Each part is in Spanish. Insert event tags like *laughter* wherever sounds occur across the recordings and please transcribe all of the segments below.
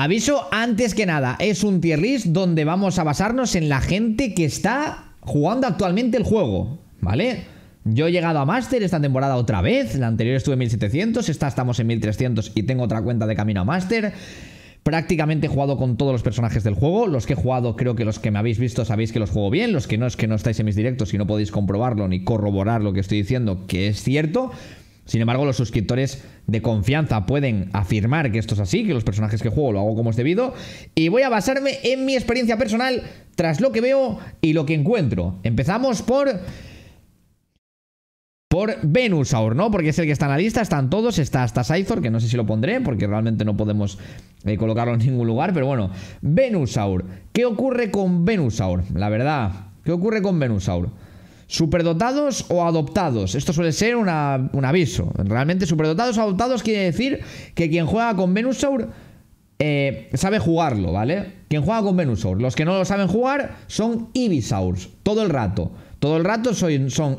Aviso antes que nada, es un tier list donde vamos a basarnos en la gente que está jugando actualmente el juego, ¿vale? Yo he llegado a Master esta temporada otra vez, la anterior estuve en 1700, esta estamos en 1300 y tengo otra cuenta de camino a Master. Prácticamente he jugado con todos los personajes del juego, los que he jugado creo que los que me habéis visto sabéis que los juego bien, los que no es que no estáis en mis directos y no podéis comprobarlo ni corroborar lo que estoy diciendo, que es cierto. Sin embargo, los suscriptores de confianza pueden afirmar que esto es así, que los personajes que juego lo hago como es debido, y voy a basarme en mi experiencia personal tras lo que veo y lo que encuentro. Empezamos por... Por Venusaur, ¿no? Porque es el que está en la lista, están todos, está hasta Scythor, que no sé si lo pondré, porque realmente no podemos eh, colocarlo en ningún lugar, pero bueno. Venusaur, ¿qué ocurre con Venusaur? La verdad, ¿qué ocurre con Venusaur? Superdotados o adoptados. Esto suele ser un aviso. Realmente superdotados o adoptados quiere decir que quien juega con Venusaur eh, sabe jugarlo, ¿vale? Quien juega con Venusaur. Los que no lo saben jugar son Ibisaurs, todo el rato. Todo el rato son, son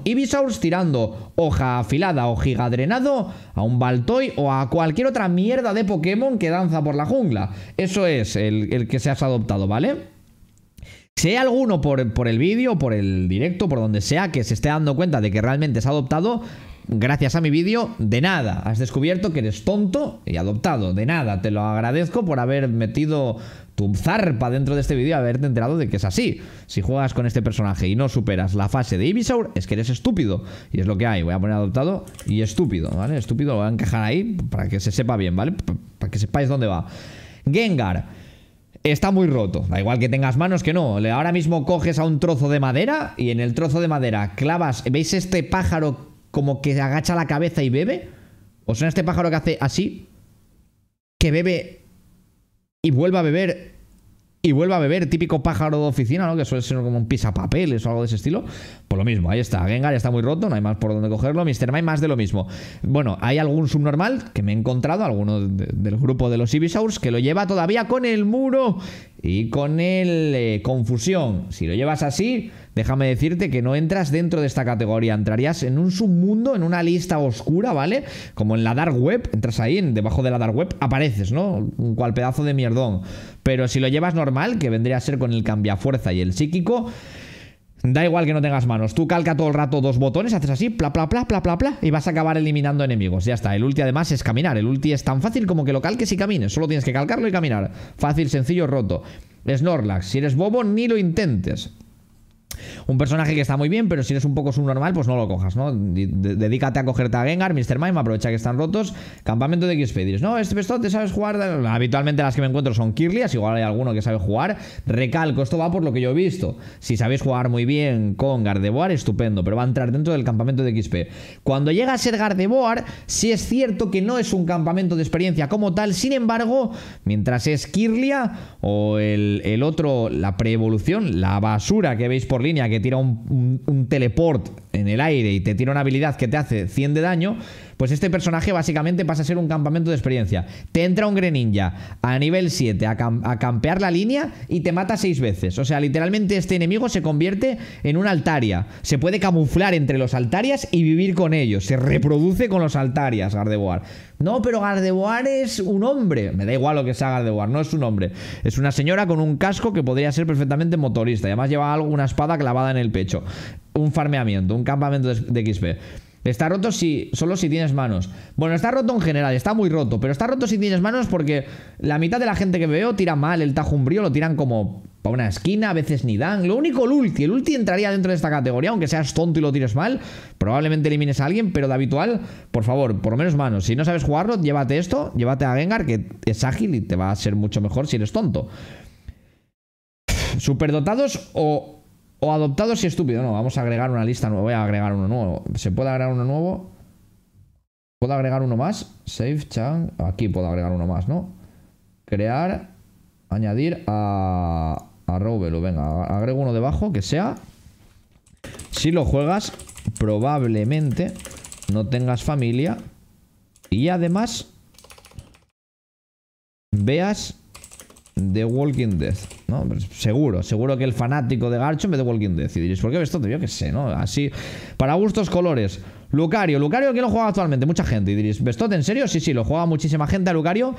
tirando hoja afilada o gigadrenado a un Baltoy o a cualquier otra mierda de Pokémon que danza por la jungla. Eso es el, el que has adoptado, ¿vale? Si alguno por, por el vídeo, por el directo, por donde sea, que se esté dando cuenta de que realmente es adoptado, gracias a mi vídeo, de nada. Has descubierto que eres tonto y adoptado, de nada. Te lo agradezco por haber metido tu zarpa dentro de este vídeo y haberte enterado de que es así. Si juegas con este personaje y no superas la fase de Ibisaur, es que eres estúpido. Y es lo que hay. Voy a poner adoptado y estúpido, ¿vale? Estúpido lo voy a encajar ahí para que se sepa bien, ¿vale? Para que sepáis dónde va. Gengar está muy roto. Da igual que tengas manos que no. Ahora mismo coges a un trozo de madera y en el trozo de madera clavas. ¿Veis este pájaro como que agacha la cabeza y bebe? ¿O suena este pájaro que hace así? Que bebe y vuelve a beber y vuelve a beber, típico pájaro de oficina, ¿no? Que suele ser como un pisapapeles o algo de ese estilo. por pues lo mismo, ahí está. Gengar ya está muy roto, no hay más por dónde cogerlo. Mr. Mime más de lo mismo. Bueno, hay algún subnormal que me he encontrado, alguno del grupo de los Ibisaurs, que lo lleva todavía con el muro y con el eh, confusión. Si lo llevas así, déjame decirte que no entras dentro de esta categoría, entrarías en un submundo, en una lista oscura, ¿vale? Como en la dark web, entras ahí, debajo de la dark web apareces, ¿no? Un Cual pedazo de mierdón. Pero si lo llevas normal, que vendría a ser con el cambiafuerza y el psíquico, Da igual que no tengas manos. Tú calca todo el rato dos botones, haces así, pla, pla, pla, pla, pla, pla, y vas a acabar eliminando enemigos. Ya está. El ulti además es caminar. El ulti es tan fácil como que lo calques y camines. Solo tienes que calcarlo y caminar. Fácil, sencillo, roto. Snorlax, si eres bobo, ni lo intentes un personaje que está muy bien, pero si eres un poco subnormal, pues no lo cojas, ¿no? Dedícate a cogerte a Gengar, Mr. Mime, aprovecha que están rotos. Campamento de Dices, No, este pestón te sabes jugar. Habitualmente las que me encuentro son Kirlias, igual hay alguno que sabe jugar. Recalco, esto va por lo que yo he visto. Si sabéis jugar muy bien con Gardevoir, estupendo, pero va a entrar dentro del campamento de XP. Cuando llega a ser Gardevoir, si es cierto que no es un campamento de experiencia como tal, sin embargo, mientras es Kirlia o el, el otro, la preevolución, la basura que veis por línea que tira un, teleport en el aire y te tira una habilidad que te hace 100 de daño, pues este personaje básicamente pasa a ser un campamento de experiencia. Te entra un Greninja a nivel 7 a, campear la línea y te mata 6 veces. O sea, literalmente este enemigo se convierte en una altaria. Se puede camuflar entre los altarias y vivir con ellos. Se reproduce con los altarias, Gardevoir. No, pero Gardevoir es un hombre. Me da igual lo que sea Gardevoir, no es un hombre. Es una señora con un casco que podría ser perfectamente motorista. Y además lleva algo, una espada clavada en el pecho. Un farmeamiento, un campamento de XP. Está roto si, solo si tienes manos. Bueno, está roto en general, está muy roto, pero está roto si tienes manos porque la mitad de la gente que veo tira mal el tajumbrío, lo tiran como para una esquina, a veces ni dan. Lo único, el ulti. El ulti entraría dentro de esta categoría, aunque seas tonto y lo tires mal. Probablemente elimines a alguien, pero de habitual, por favor, por lo menos manos. Si no sabes jugarlo, llévate esto, llévate a Gengar, que es ágil y te va a ser mucho mejor si eres tonto. Superdotados o, o adoptados y estúpido. No, vamos a agregar una lista nueva. Voy a agregar uno nuevo. ¿Se puede agregar uno nuevo? ¿Puedo agregar uno más? Save, Chan Aquí puedo agregar uno más, ¿no? Crear. Añadir a lo venga, agrego uno debajo Que sea Si lo juegas, probablemente No tengas familia Y además Veas The Walking Dead, ¿no? Pues seguro, seguro que el fanático de Garchomp me The Walking Dead. Y diréis, ¿por qué Vestote? Yo qué sé, ¿no? Así, para gustos, colores. Lucario, Lucario, ¿quién lo juega actualmente? Mucha gente. Y diréis, ¿Vestote en serio? Sí, sí, lo juega muchísima gente a Lucario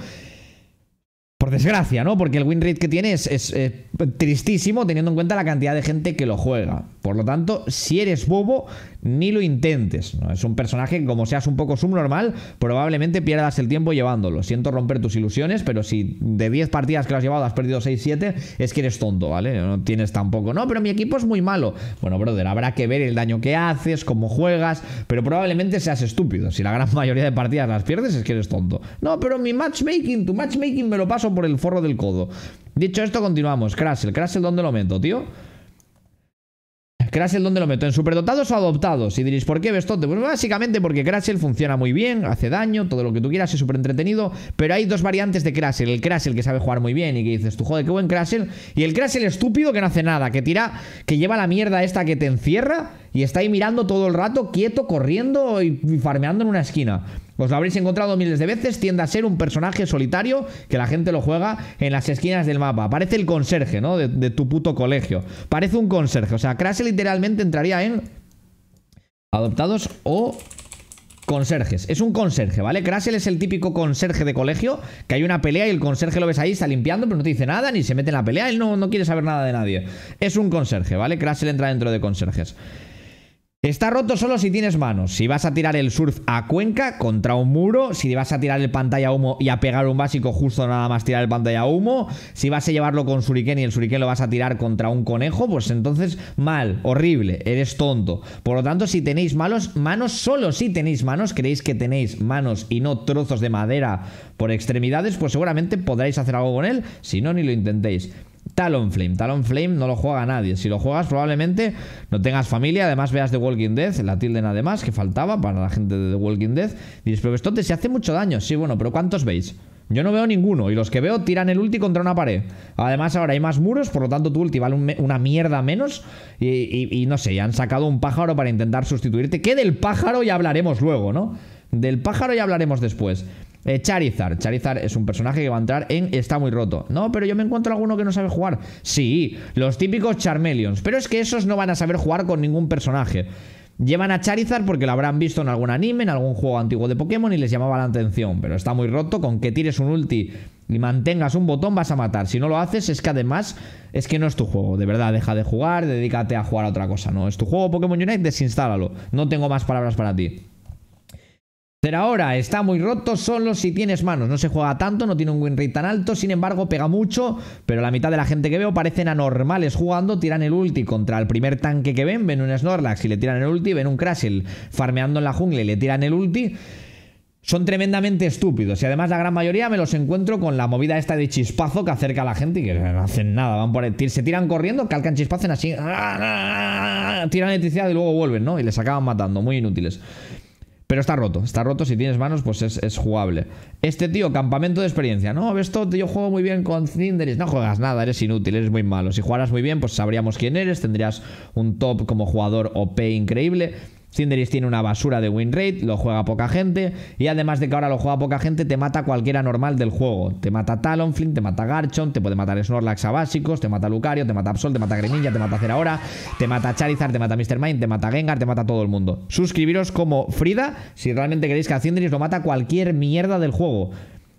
desgracia, ¿no? Porque el win rate que tiene es, eh, tristísimo teniendo en cuenta la cantidad de gente que lo juega. Por lo tanto, si eres bobo, ni lo intentes. Es un personaje que como seas un poco subnormal, probablemente pierdas el tiempo llevándolo. Siento romper tus ilusiones, pero si de 10 partidas que lo has llevado has perdido 6-7, es que eres tonto, ¿vale? No tienes tampoco, no, pero mi equipo es muy malo. Bueno, brother, habrá que ver el daño que haces, cómo juegas, pero probablemente seas estúpido. Si la gran *laughs* mayoría de partidas las pierdes, es que eres tonto. No, pero mi matchmaking, tu matchmaking me lo paso por el forro del codo. Dicho esto, continuamos. crash el ¿dónde lo meto, tío? el ¿dónde lo meto? ¿En superdotados o adoptados? Y diréis, ¿por qué Bestote? Pues básicamente porque Crashell funciona muy bien, hace daño, todo lo que tú quieras, es súper entretenido. Pero hay dos variantes de Crashel: El el que sabe jugar muy bien y que dices, tú joder, qué buen Crashell. Y el Crashell estúpido que no hace nada, que tira, que lleva la mierda esta que te encierra y está ahí mirando todo el rato, quieto, corriendo y farmeando en una esquina. Os pues lo habréis encontrado miles de veces, tiende a ser un personaje solitario que la gente lo juega en las esquinas del mapa. Parece el conserje, ¿no? De, tu puto colegio. Parece un conserje. O sea, Crash literalmente entraría en adoptados o conserjes. Es un conserje, ¿vale? Crassel es el típico conserje de colegio, que hay una pelea y el conserje lo ves ahí, está limpiando, pero no te dice nada, ni se mete en la pelea, él no, no quiere saber nada de nadie. Es un conserje, ¿vale? Crassel entra dentro de conserjes. Está roto solo si tienes manos. Si vas a tirar el surf a Cuenca contra un muro, si vas a tirar el pantalla humo y a pegar un básico justo nada más tirar el pantalla humo, si vas a llevarlo con suriken y el suriken lo vas a tirar contra un conejo, pues entonces mal, horrible, eres tonto. Por lo tanto, si tenéis malos manos, solo si tenéis manos, creéis que tenéis manos y no trozos de madera por extremidades, pues seguramente podréis hacer algo con él, si no ni lo intentéis. Talonflame. Talonflame no lo juega nadie. Si lo juegas, probablemente no tengas familia. Además, veas The Walking Dead, la tilden además, que faltaba para la gente de The Walking Dead. Dices, pero esto te se hace mucho daño. Sí, bueno, pero ¿cuántos veis? Yo no veo ninguno. Y los que veo tiran el ulti contra una pared. Además, ahora hay más muros, por lo tanto, tu ulti vale una mierda menos. Y, no sé, han sacado un pájaro para intentar sustituirte. Que del pájaro ya hablaremos luego, ¿no? Del pájaro ya hablaremos después. Eh, Charizard. Charizard es un personaje que va a entrar en está muy roto. No, pero yo me encuentro alguno que no sabe jugar. Sí, los típicos Charmeleons. Pero es que esos no van a saber jugar con ningún personaje. Llevan a Charizard porque lo habrán visto en algún anime, en algún juego antiguo de Pokémon y les llamaba la atención. Pero está muy roto. Con que tires un ulti y mantengas un botón vas a matar. Si no lo haces es que además es que no es tu juego. De verdad, deja de jugar, dedícate a jugar a otra cosa. No, es tu juego Pokémon Unite, desinstálalo. No tengo más palabras para ti. Pero ahora está muy roto solo si tienes manos. No se juega tanto, no tiene un win rate tan alto. Sin embargo, pega mucho. Pero la mitad de la gente que veo parecen anormales jugando. Tiran el ulti contra el primer tanque que ven. Ven un Snorlax y le tiran el ulti. Ven un Crashell farmeando en la jungla y le tiran el ulti. Son tremendamente estúpidos. Y además, la gran mayoría me los encuentro con la movida esta de chispazo que acerca a la gente y que no hacen nada. Van por Se tiran corriendo, calcan chispazo, hacen así. Tiran electricidad y luego vuelven, ¿no? Y les acaban matando. Muy inútiles. Pero está roto, está roto, si tienes manos pues es, jugable. Este tío, campamento de experiencia, ¿no? ¿Ves todo? Yo juego muy bien con Cinderis. No juegas nada, eres inútil, eres muy malo. Si jugaras muy bien pues sabríamos quién eres, tendrías un top como jugador OP increíble. Cinderis tiene una basura de win rate, lo juega poca gente. Y además de que ahora lo juega poca gente, te mata cualquiera normal del juego. Te mata Talonflint, te mata Garchon te puede matar Snorlax a básicos, te mata Lucario, te mata Absol, te mata Greninja, te mata Zeraora, te mata Charizard, te mata Mr. Mind, te mata Gengar, te mata todo el mundo. Suscribiros como Frida si realmente queréis que a Cinderis lo mata cualquier mierda del juego.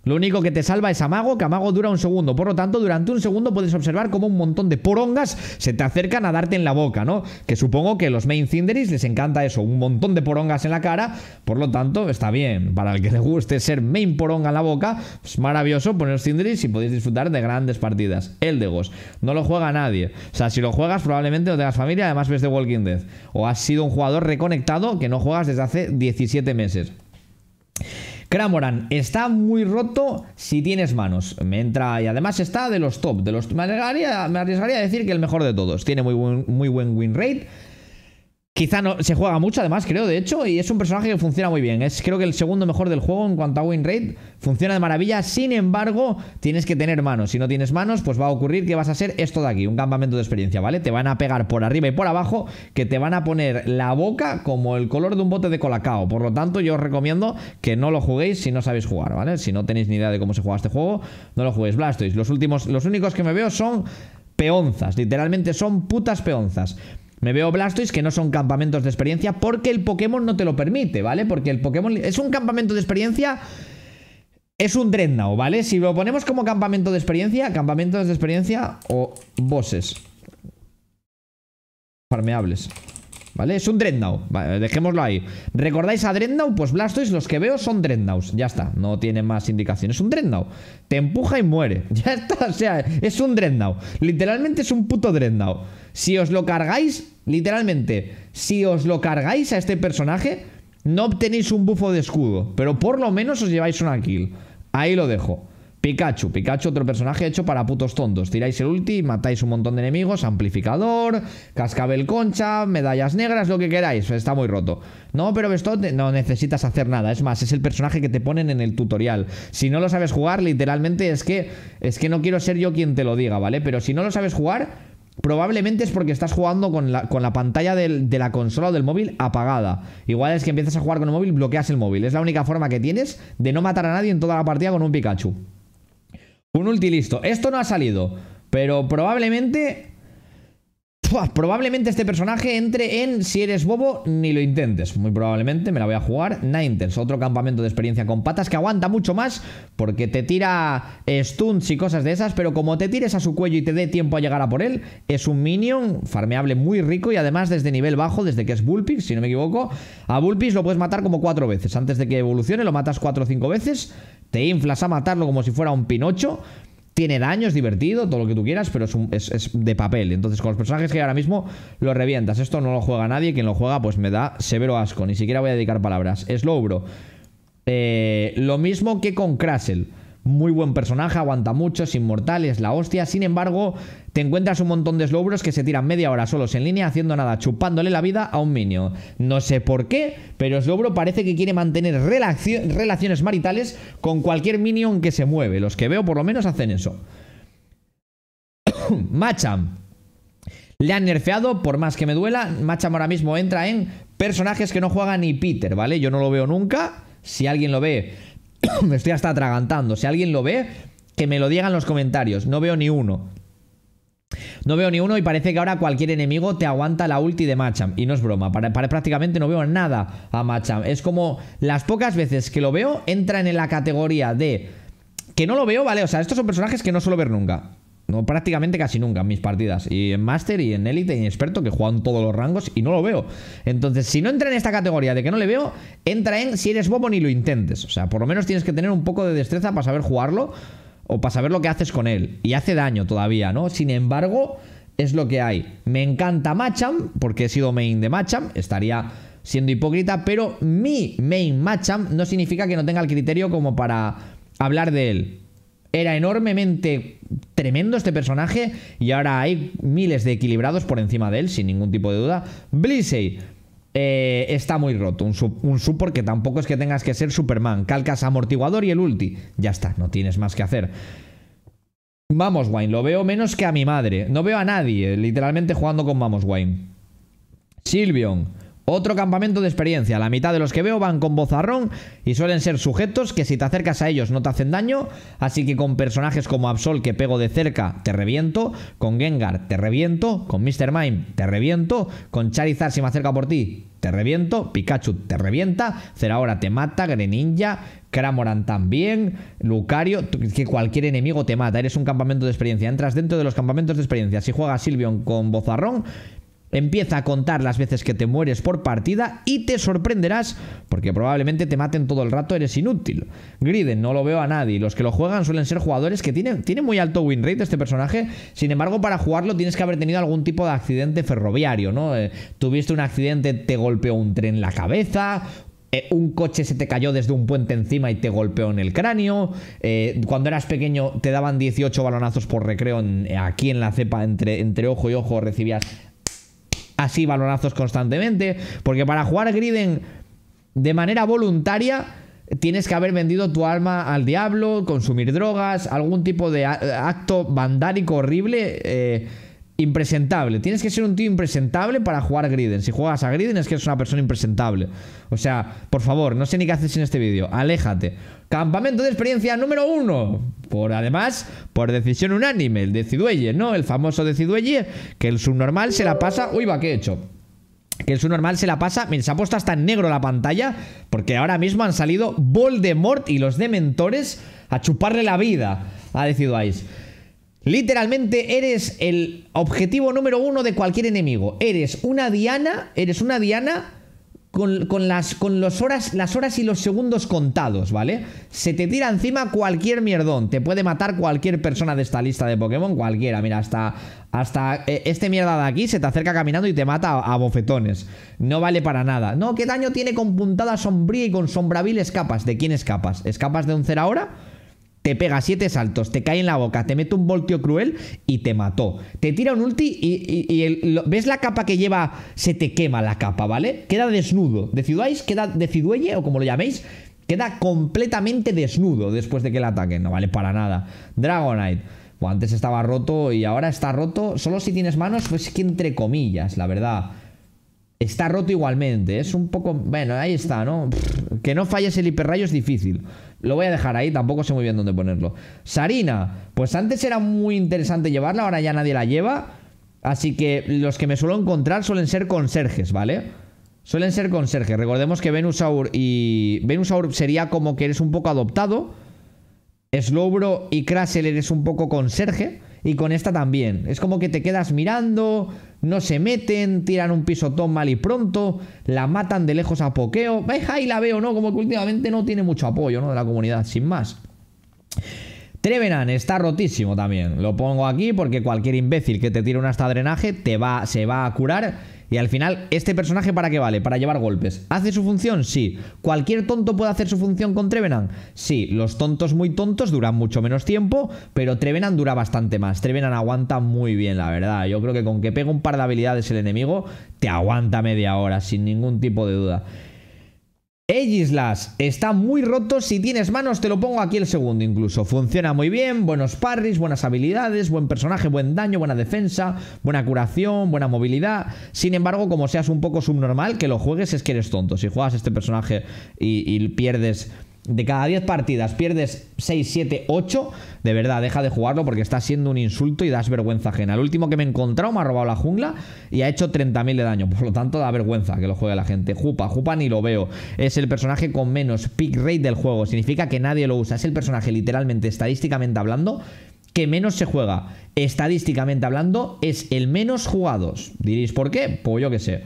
Lo único que te salva es amago, que amago dura un segundo. Por lo tanto, durante un segundo puedes observar cómo un montón de porongas se te acercan a darte en la boca, ¿no? Que supongo que los main cinderis les encanta eso, un montón de porongas en la cara. Por lo tanto, está bien. Para el que le guste ser main poronga en la boca, es maravilloso poner cinderis y podéis disfrutar de grandes partidas. el degos No lo juega nadie. O sea, si lo juegas, probablemente no tengas familia, además ves de Walking Dead. O has sido un jugador reconectado que no juegas desde hace 17 meses. Cramoran está muy roto si tienes manos. Me entra y además está de los top. De los, me, arriesgaría, me a decir que el mejor de todos. Tiene muy buen, muy buen win rate. Quizá no, se juega mucho además, creo, de hecho, y es un personaje que funciona muy bien. Es creo que el segundo mejor del juego en cuanto a win rate, funciona de maravilla, sin embargo, tienes que tener manos. Si no tienes manos, pues va a ocurrir que vas a ser esto de aquí, un campamento de experiencia, ¿vale? Te van a pegar por arriba y por abajo, que te van a poner la boca como el color de un bote de colacao. Por lo tanto, yo os recomiendo que no lo juguéis si no sabéis jugar, ¿vale? Si no tenéis ni idea de cómo se juega este juego, no lo juguéis. Blastoise, los últimos, los únicos que me veo son peonzas, literalmente son putas peonzas. Me veo Blastoise, que no son campamentos de experiencia, porque el Pokémon no te lo permite, ¿vale? Porque el Pokémon es un campamento de experiencia... Es un Dreadnought, ¿vale? Si lo ponemos como campamento de experiencia, campamentos de experiencia o bosses. Farmeables. ¿Vale? Es un Dreadnought. dejémoslo ahí. ¿Recordáis a Dreadnought? Pues Blastoise, los que veo son Dreadnoughts. Ya está, no tiene más indicaciones Es un Dreadnought. Te empuja y muere. *laughs* Ya está, o sea, es un Dreadnought. Literalmente es un puto Dreadnought. Si os lo cargáis, literalmente, si os lo cargáis a este personaje, no obtenéis un bufo de escudo, pero por lo menos os lleváis una kill. Ahí lo dejo. Pikachu, Pikachu otro personaje hecho para putos tontos. Tiráis el ulti, matáis un montón de enemigos, amplificador, cascabel concha, medallas negras, lo que queráis, está muy roto. No, pero esto no necesitas hacer nada, es más, es el personaje que te ponen en el tutorial. Si no lo sabes jugar, literalmente es que es que no quiero ser yo quien te lo diga, ¿vale? Pero si no lo sabes jugar, Probablemente es porque estás jugando con la, pantalla de la consola o del móvil apagada. Igual es que empiezas a jugar con el móvil, bloqueas el móvil. Es la única forma que tienes de no matar a nadie en toda la partida con un Pikachu. Un ulti listo. Esto no ha salido, pero probablemente probablemente este personaje entre en si eres bobo ni lo intentes. Muy probablemente me la voy a jugar. Ninetales, otro campamento de experiencia con patas que aguanta mucho más porque te tira stunts y cosas de esas, pero como te tires a su cuello y te dé tiempo a llegar a por él, es un minion farmeable muy rico y además desde nivel bajo, desde que es Bullpix, si no me equivoco, a Bullpix lo puedes matar como cuatro veces. Antes de que evolucione lo matas cuatro o cinco veces, te inflas a matarlo como si fuera un Pinocho tiene daño, es divertido, todo lo que tú quieras, pero es, de papel. Entonces, con los personajes que ahora mismo, lo revientas. Esto no lo juega nadie. Quien lo juega, pues me da severo asco. Ni siquiera voy a dedicar palabras. Slowbro. Eh, lo mismo que con Crasel. Muy buen personaje, aguanta mucho, es inmortal, es la hostia. Sin embargo, te encuentras un montón de slowbros que se tiran media hora solos en línea haciendo nada, chupándole la vida a un minion. No sé por qué, pero Slowbro parece que quiere mantener relaciones maritales con cualquier minion que se mueve. Los que veo por lo menos hacen eso. *coughs* Macham. Le han nerfeado, por más que me duela. Macham ahora mismo entra en personajes que no juega ni Peter, ¿vale? Yo no lo veo nunca. Si alguien lo ve, *coughs* me estoy hasta atragantando. Si alguien lo ve, que me lo diga en los comentarios. No veo ni uno. No veo ni uno y parece que ahora cualquier enemigo te aguanta la ulti de Macham. Y no es broma, para, prácticamente no veo nada a Macham. Es como las pocas veces que lo veo, entran en la categoría de... Que no lo veo, vale, o sea, estos son personajes que no suelo ver nunca prácticamente casi nunca en mis partidas. Y en Master y en Elite y en Experto, que juegan todos los rangos y no lo veo. Entonces, si no entra en esta categoría de que no le veo, entra en si eres bobo ni lo intentes. O sea, por lo menos tienes que tener un poco de destreza para saber jugarlo o para saber lo que haces con él. Y hace daño todavía, ¿no? Sin embargo, es lo que hay. Me encanta Macham, porque he sido main de Macham, estaría siendo hipócrita, pero mi main Macham no significa que no tenga el criterio como para hablar de él. Era enormemente tremendo este personaje y ahora hay miles de equilibrados por encima de él, sin ningún tipo de duda. Blissey. Eh, está muy roto. Un sub, un porque tampoco es que tengas que ser Superman. Calcas amortiguador y el ulti. Ya está, no tienes más que hacer. Vamos, Wine, lo veo menos que a mi madre. No veo a nadie, literalmente jugando con Vamos, Wayne. Silvion. Otro campamento de experiencia. La mitad de los que veo van con bozarrón y suelen ser sujetos que si te acercas a ellos no te hacen daño. Así que con personajes como Absol que pego de cerca te reviento, con Gengar te reviento, con Mr. Mime te reviento, con Charizard si me acerca por ti te reviento, Pikachu te revienta, Zeraora te mata, Greninja, Cramoran también, Lucario, que cualquier enemigo te mata, eres un campamento de experiencia, entras dentro de los campamentos de experiencia, si juegas Silvion con Bozarrón, Empieza a contar las veces que te mueres por partida y te sorprenderás porque probablemente te maten todo el rato, eres inútil. Griden, no lo veo a nadie. Los que lo juegan suelen ser jugadores que tienen, muy alto win rate este personaje. Sin embargo, para jugarlo tienes que haber tenido algún tipo de accidente ferroviario, ¿no? Eh, tuviste un accidente, te golpeó un tren en la cabeza, eh, un coche se te cayó desde un puente encima y te golpeó en el cráneo. Eh, cuando eras pequeño te daban 18 balonazos por recreo aquí en la cepa, entre, entre ojo y ojo recibías así balonazos constantemente, porque para jugar Griden de manera voluntaria tienes que haber vendido tu alma al diablo, consumir drogas, algún tipo de acto vandálico horrible. Eh, impresentable. Tienes que ser un tío impresentable para jugar Griden. Si juegas a Griden es que eres una persona impresentable. O sea, por favor, no sé ni qué haces en este vídeo. Aléjate. Campamento de experiencia número uno. Por además, por decisión unánime, el deciduelle, ¿no? El famoso deciduelle. que el subnormal se la pasa. Uy, va, ¿qué he hecho? Que el subnormal se la pasa. Miren, se ha puesto hasta en negro la pantalla. Porque ahora mismo han salido Voldemort y los dementores a chuparle la vida. Ha decidido Literalmente eres el objetivo número uno de cualquier enemigo. Eres una diana, eres una diana con, las, con horas, las horas y los segundos contados, ¿vale? Se te tira encima cualquier mierdón. Te puede matar cualquier persona de esta lista de Pokémon, cualquiera. Mira, hasta, hasta eh, este mierda de aquí se te acerca caminando y te mata a, bofetones. No vale para nada. No, ¿qué daño tiene con puntada sombría y con sombravil? escapas? ¿De quién escapas? ¿Escapas de un cero ahora? te pega siete saltos, te cae en la boca, te mete un voltio cruel y te mató. Te tira un ulti y, ves la capa que lleva, se te quema la capa, ¿vale? Queda desnudo. ¿Decidáis? queda deciduelle o como lo llaméis, queda completamente desnudo después de que le ataquen. No vale para nada. Dragonite. antes estaba roto y ahora está roto. Solo si tienes manos, pues que entre comillas, la verdad está roto igualmente. Es un poco. Bueno, ahí está, ¿no? que no falles el hiperrayo es difícil. Lo voy a dejar ahí, tampoco sé muy bien dónde ponerlo. Sarina, pues antes era muy interesante llevarla, ahora ya nadie la lleva. Así que los que me suelo encontrar suelen ser conserjes, ¿vale? Suelen ser conserjes. Recordemos que Venusaur y. Venusaur sería como que eres un poco adoptado. Slowbro y Krassel eres un poco conserje y con esta también. Es como que te quedas mirando, no se meten, tiran un pisotón mal y pronto, la matan de lejos a pokeo. ahí la veo, ¿no? Como que últimamente no tiene mucho apoyo, ¿no? De la comunidad, sin más. Trevenan está rotísimo también. Lo pongo aquí porque cualquier imbécil que te tire un hasta drenaje te va, se va a curar y al final, ¿este personaje para qué vale? Para llevar golpes. ¿Hace su función? Sí. ¿Cualquier tonto puede hacer su función con Trevenant? Sí. Los tontos muy tontos duran mucho menos tiempo, pero Trevenant dura bastante más. Trevenant aguanta muy bien, la verdad. Yo creo que con que pegue un par de habilidades el enemigo, te aguanta media hora, sin ningún tipo de duda. Egislas, está muy roto, si tienes manos te lo pongo aquí el segundo incluso, funciona muy bien, buenos parries, buenas habilidades, buen personaje, buen daño, buena defensa, buena curación, buena movilidad, sin embargo como seas un poco subnormal que lo juegues es que eres tonto, si juegas este personaje y, y pierdes de cada 10 partidas pierdes 6, 7, 8, de verdad, deja de jugarlo porque está siendo un insulto y das vergüenza ajena. El último que me he encontrado me ha robado la jungla y ha hecho 30.000 de daño. Por lo tanto, da vergüenza que lo juegue la gente. Jupa, Jupa ni lo veo. Es el personaje con menos pick rate del juego. Significa que nadie lo usa. Es el personaje, literalmente, estadísticamente hablando, que menos se juega. Estadísticamente hablando, es el menos jugados. Diréis, ¿por qué? Pues yo qué sé.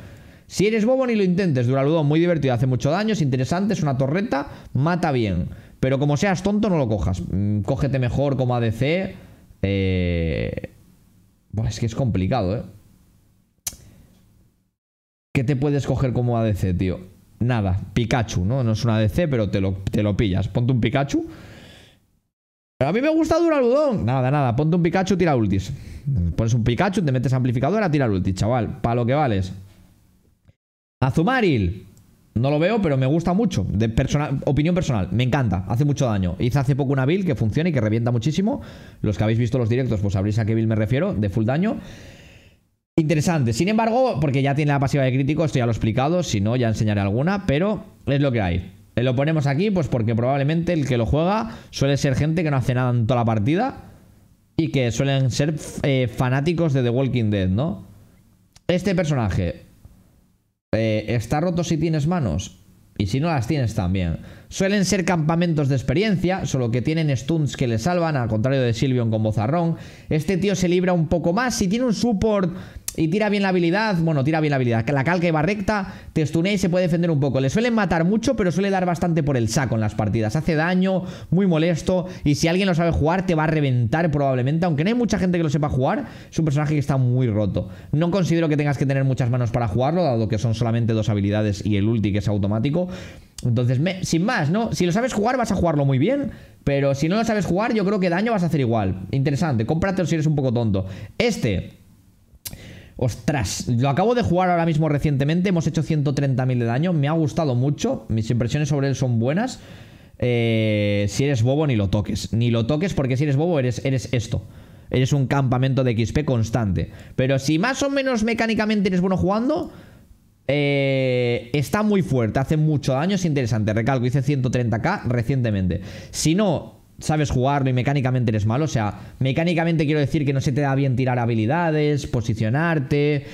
Si eres bobo ni lo intentes, Duraludón, muy divertido, hace mucho daño, es interesante, es una torreta, mata bien. Pero como seas tonto, no lo cojas. Mm, cógete mejor como ADC. Eh... es que es complicado, ¿eh? ¿Qué te puedes coger como ADC, tío? Nada, Pikachu, ¿no? No es una ADC, pero te lo, te lo pillas. Ponte un Pikachu. Pero a mí me gusta Duraludón. Nada, nada, ponte un Pikachu, tira ultis. Pones un Pikachu, te metes amplificadora, tira ultis, chaval. Para lo que vales. Azumaril. No lo veo, pero me gusta mucho. De opinión personal, me encanta. Hace mucho daño. Hice hace poco una build que funciona y que revienta muchísimo. Los que habéis visto los directos, pues sabréis a qué build me refiero, de full daño. Interesante. Sin embargo, porque ya tiene la pasiva de crítico, esto ya lo he explicado. Si no, ya enseñaré alguna, pero es lo que hay. Eh, lo ponemos aquí, pues porque probablemente el que lo juega suele ser gente que no hace nada en toda la partida y que suelen ser eh, fanáticos de The Walking Dead, ¿no? Este personaje, eh, ¿Está roto si tienes manos? Y si no las tienes también. Suelen ser campamentos de experiencia, solo que tienen stuns que le salvan, al contrario de Silvion con Bozarrón. Este tío se libra un poco más Si tiene un support y tira bien la habilidad. Bueno, tira bien la habilidad. La calca va recta, te stunea y se puede defender un poco. Le suelen matar mucho, pero suele dar bastante por el saco en las partidas. Hace daño, muy molesto. Y si alguien lo sabe jugar, te va a reventar probablemente. Aunque no hay mucha gente que lo sepa jugar, es un personaje que está muy roto. No considero que tengas que tener muchas manos para jugarlo, dado que son solamente dos habilidades y el ulti que es automático. Entonces, sin más, ¿no? Si lo sabes jugar, vas a jugarlo muy bien. Pero si no lo sabes jugar, yo creo que daño vas a hacer igual. Interesante, cómpratelo si eres un poco tonto. Este. Ostras, lo acabo de jugar ahora mismo recientemente. Hemos hecho 130.000 de daño. Me ha gustado mucho. Mis impresiones sobre él son buenas. Eh, si eres bobo, ni lo toques. Ni lo toques porque si eres bobo, eres, eres esto. Eres un campamento de XP constante. Pero si más o menos mecánicamente eres bueno jugando, eh, está muy fuerte, hace mucho daño, es interesante, recalco, hice 130k recientemente. Si no sabes jugarlo y mecánicamente eres malo, o sea, mecánicamente quiero decir que no se te da bien tirar habilidades, posicionarte,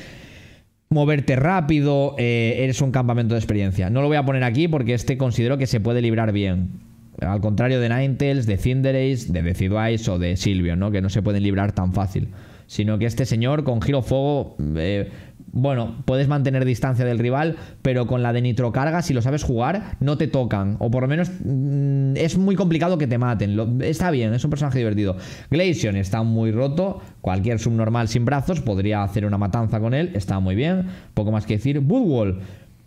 moverte rápido, eh, eres un campamento de experiencia. No lo voy a poner aquí porque este considero que se puede librar bien. Al contrario de Ninetales, de Cinderace, de Decidwise o de Silvio, ¿no? Que no se pueden librar tan fácil. Sino que este señor con giro fuego... Eh, bueno, puedes mantener distancia del rival, pero con la de nitrocarga, si lo sabes jugar, no te tocan. O por lo menos mm, es muy complicado que te maten. está bien, es un personaje divertido. Glacian está muy roto. Cualquier subnormal sin brazos podría hacer una matanza con él. Está muy bien. Poco más que decir. Woodwall.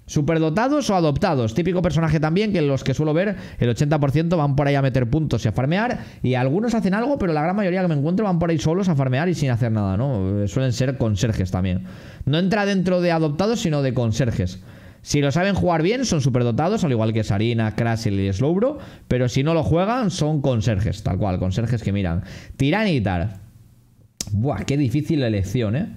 Superdotados o adoptados. Típico personaje también que los que suelo ver, el 80% van por ahí a meter puntos y a farmear. Y algunos hacen algo, pero la gran mayoría que me encuentro van por ahí solos a farmear y sin hacer nada, ¿no? Eh, suelen ser conserjes también. No entra dentro de adoptados, sino de conserjes. Si lo saben jugar bien, son superdotados, al igual que Sarina, Krasil y Slowbro. Pero si no lo juegan, son conserjes, tal cual, conserjes que miran. Tiranitar. Buah, qué difícil la elección, ¿eh?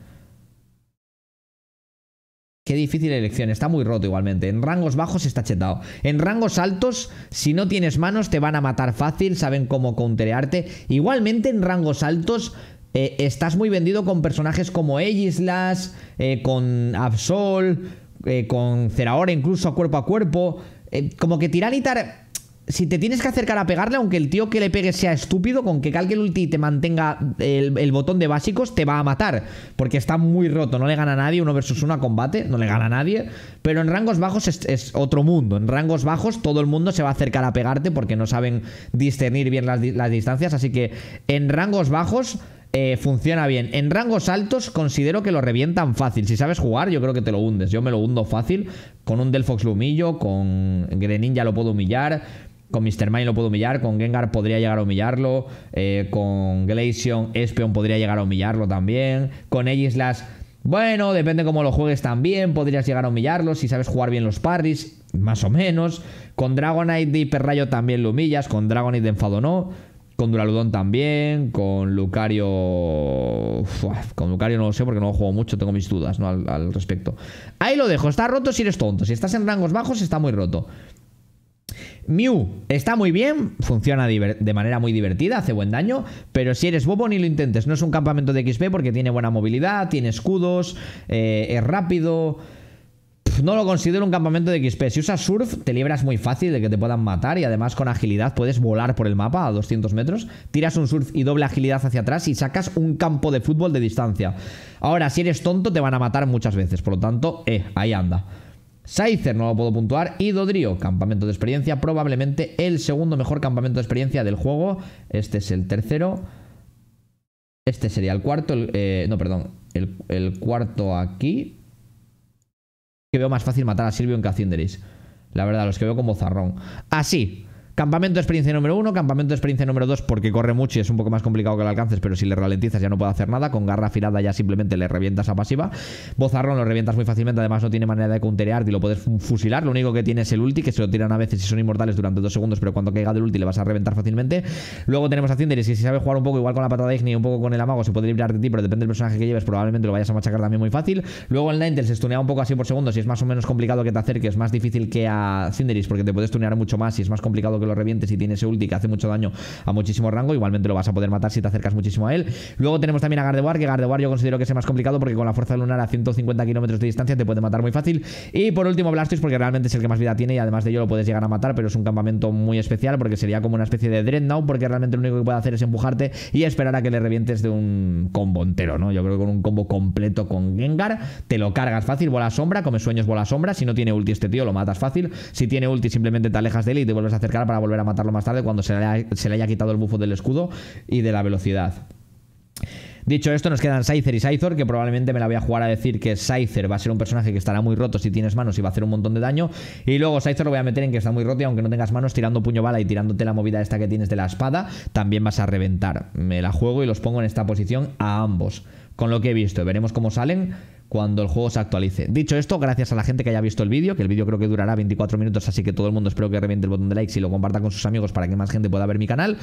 Qué difícil elección, está muy roto igualmente. En rangos bajos está chetado. En rangos altos, si no tienes manos, te van a matar fácil, saben cómo counterearte. Igualmente en rangos altos, eh, estás muy vendido con personajes como Egislas, eh, con Absol, eh, con Cerahora incluso a cuerpo a cuerpo. como que Tiranitar si te tienes que acercar a pegarle, aunque el tío que le pegue sea estúpido, con que calque el ulti y te mantenga el, botón de básicos, te va a matar. Porque está muy roto, no le gana a nadie, uno versus uno a combate, no le gana a nadie. Pero en rangos bajos es, otro mundo. En rangos bajos todo el mundo se va a acercar a pegarte porque no saben discernir bien las, distancias. Así que en rangos bajos... Eh, funciona bien. En rangos altos considero que lo revientan fácil. Si sabes jugar, yo creo que te lo hundes. Yo me lo hundo fácil con un Delfox Lumillo, con Greninja lo puedo humillar, con Mr. Mine lo puedo humillar, con Gengar podría llegar a humillarlo, eh, con Glaceon, Espeon podría llegar a humillarlo también, con Aegislash, bueno, depende cómo lo juegues también, podrías llegar a humillarlo, si sabes jugar bien los parries, más o menos, con Dragonite de Hiperrayo también lo humillas, con Dragonite de Enfado no, con Duraludon también, con Lucario. con Lucario no lo sé porque no lo juego mucho, tengo mis dudas al, respecto. Ahí lo dejo, está roto si eres tonto. Si estás en rangos bajos, está muy roto. Mew está muy bien, funciona de manera muy divertida, hace buen daño, pero si eres bobo ni lo intentes, no es un campamento de XP porque tiene buena movilidad, tiene escudos, eh, es rápido... no lo considero un campamento de XP. Si usas surf, te libras muy fácil de que te puedan matar y además con agilidad puedes volar por el mapa a 200 metros. Tiras un surf y doble agilidad hacia atrás y sacas un campo de fútbol de distancia. Ahora, si eres tonto, te van a matar muchas veces. Por lo tanto, eh, ahí anda. Scyther, no lo puedo puntuar y Dodrio, campamento de experiencia, probablemente el segundo mejor campamento de experiencia del juego. Este es el tercero. Este sería el cuarto, eh, no, perdón, el, cuarto aquí. Que veo más fácil matar a Silvio en que a Cinderis. La verdad, los que veo como zarrón. Así, ah, Campamento de experiencia número 1, campamento de experiencia número 2 porque corre mucho y es un poco más complicado que lo alcances, pero si le ralentizas ya no puede hacer nada. Con garra afilada ya simplemente le revientas a pasiva. Bozarrón lo revientas muy fácilmente, además no tiene manera de counterear y lo puedes fusilar. Lo único que tiene es el ulti, que se lo tiran a veces y son inmortales durante dos segundos, pero cuando caiga del ulti le vas a reventar fácilmente. Luego tenemos a Cinderis, y si sabe jugar un poco igual con la patada igni y un poco con el amago, se puede librar de ti, pero depende del personaje que lleves, probablemente lo vayas a machacar también muy fácil. Luego el Nintel se estunea un poco así por segundos y es más o menos complicado que te acerques, más difícil que a Cinderis porque te puedes tunear mucho más y es más complicado que lo revientes y tiene ese ulti que hace mucho daño a muchísimo rango, igualmente lo vas a poder matar si te acercas muchísimo a él. Luego tenemos también a Gardevoir, que Gardevoir yo considero que es más complicado porque con la fuerza lunar a 150 kilómetros de distancia te puede matar muy fácil. Y por último Blastoise, porque realmente es el que más vida tiene y además de ello lo puedes llegar a matar, pero es un campamento muy especial porque sería como una especie de Dreadnought, porque realmente lo único que puede hacer es empujarte y esperar a que le revientes de un combo entero, ¿no? Yo creo que con un combo completo con Gengar te lo cargas fácil, bola sombra, come sueños, bola sombra. Si no tiene ulti este tío, lo matas fácil. Si tiene ulti, simplemente te alejas de él y te vuelves a acercar para volver a matarlo más tarde cuando se le haya, quitado el bufo del escudo y de la velocidad. Dicho esto, nos quedan Scyther y Scyther, que probablemente me la voy a jugar a decir que Scyther va a ser un personaje que estará muy roto si tienes manos y va a hacer un montón de daño. Y luego Scyther lo voy a meter en que está muy roto y aunque no tengas manos, tirando puño bala y tirándote la movida esta que tienes de la espada, también vas a reventar. Me la juego y los pongo en esta posición a ambos. Con lo que he visto, veremos cómo salen cuando el juego se actualice. Dicho esto, gracias a la gente que haya visto el vídeo, que el vídeo creo que durará 24 minutos, así que todo el mundo espero que reviente el botón de like y lo comparta con sus amigos para que más gente pueda ver mi canal.